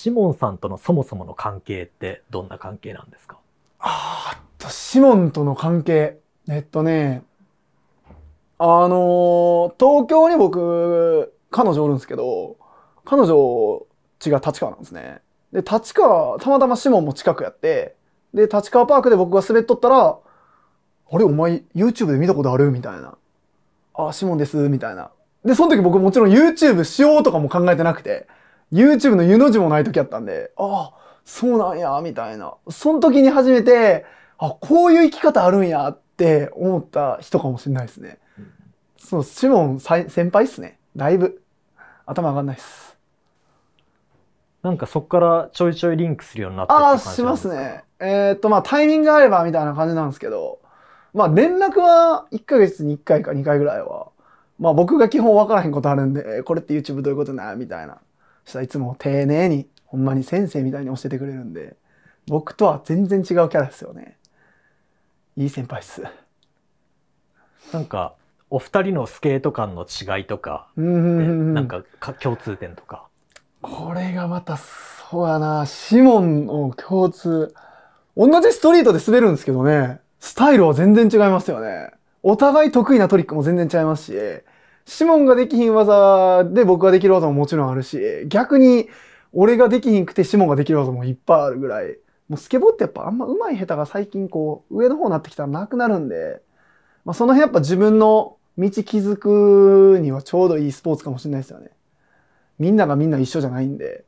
シモンさんとのそもそもの関係ってどんな関係なんですかああ、シモンとの関係。えっとね、あのー、東京に僕、彼女おるんですけど、彼女、違う、立川なんですね。で、立川、たまたまシモンも近くやって、で、立川パークで僕が滑っとったら、あれ、お前、YouTube で見たことあるみたいな。あ、シモンです、みたいな。で、その時僕もちろん YouTube しようとかも考えてなくて、YouTube の湯の字もない時あったんで、ああ、そうなんや、みたいな。その時に初めて、あ、こういう生き方あるんやって思った人かもしれないですね。そう、シモン先輩っすね。だいぶ。頭上がんないっす。なんかそこからちょいちょいリンクするようになってああ、しますね。えー、っと、まあタイミングがあればみたいな感じなんですけど、まあ連絡は1ヶ月に1回か2回ぐらいは、まあ僕が基本分からへんことあるんで、これって YouTube どういうことなみたいなしたらいつも丁寧に、ほんまに先生みたいに教えてくれるんで、僕とは全然違うキャラですよね。いい先輩っす。なんか、お二人のスケート感の違いとか、なんか共通点とか。これがまた、そうやな、シモンの共通。同じストリートで滑るんですけどね、スタイルは全然違いますよね。お互い得意なトリックも全然違いますし、シモンができひん技で僕ができる技ももちろんあるし、逆に俺ができひんくてシモンができる技もいっぱいあるぐらい。もうスケボーってやっぱあんま上手い下手が最近こう上の方になってきたらなくなるんで、まあ、その辺やっぱ自分の道気づくにはちょうどいいスポーツかもしれないですよね。みんながみんな一緒じゃないんで。